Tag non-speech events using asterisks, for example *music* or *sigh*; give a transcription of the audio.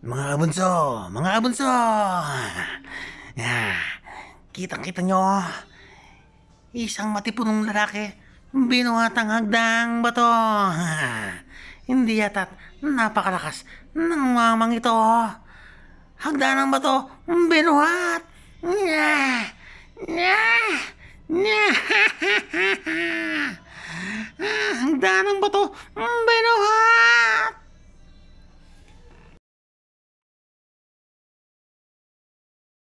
Mga abunso! Mga abunso! *laughs* Yeah. Kitang-kita nyo, isang matipunong lalaki, binuhat ang hagdang bato. *laughs* Hindi yata't napakalakas ng mamang ito. Hagdan ng bato, binuhat! Yeah! Yeah! Yeah! *laughs* Hagdan ng bato, binuhat!